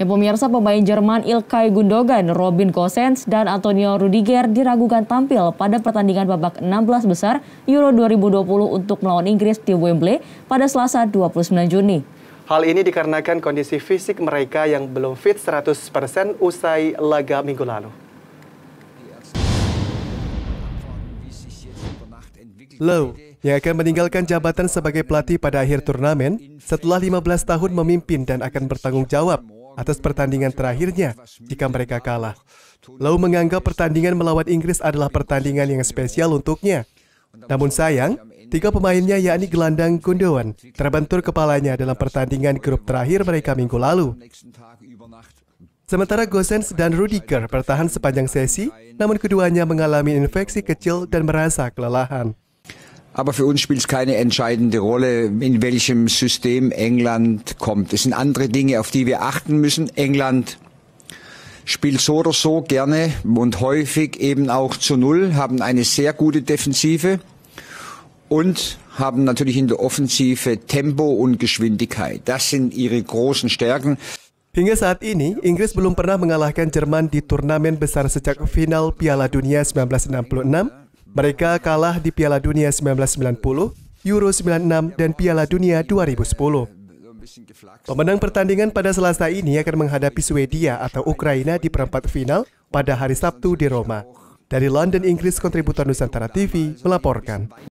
Ya pemirsa pemain Jerman Ilkay Gundogan, Robin Gosens, dan Antonio Rudiger diragukan tampil pada pertandingan babak 16 besar Euro 2020 untuk melawan Inggris di Wembley pada Selasa 29 Juni. Hal ini dikarenakan kondisi fisik mereka yang belum fit 100% usai laga minggu lalu. Low yang akan meninggalkan jabatan sebagai pelatih pada akhir turnamen setelah 15 tahun memimpin dan akan bertanggung jawab atas pertandingan terakhirnya jika mereka kalah. Lau menganggap pertandingan melawan Inggris adalah pertandingan yang spesial untuknya. Namun sayang, tiga pemainnya yakni gelandang Gundogan terbentur kepalanya dalam pertandingan grup terakhir mereka minggu lalu. Sementara Gosens dan Rudiger bertahan sepanjang sesi, namun keduanya mengalami infeksi kecil dan merasa kelelahan. Aber für uns spielt es keine entscheidende Rolle, in welchem System England kommt. Es sind andere Dinge, auf die wir achten müssen. England spielt so oder so gerne und häufig eben auch zu Null, haben eine sehr gute Defensive und haben natürlich in der Offensive Tempo und Geschwindigkeit. Das sind ihre großen Stärken. Hingga saat ini, Inggris belum pernah mengalahkan Jerman di turnamen besar sejak final Piala Dunia 1966 Mereka kalah di Piala Dunia 1990, Euro 96, dan Piala Dunia 2010. Pemenang pertandingan pada Selasa ini akan menghadapi Swedia atau Ukraina di perempat final pada hari Sabtu di Roma. Dari London, Inggris, kontributor Nusantara TV melaporkan.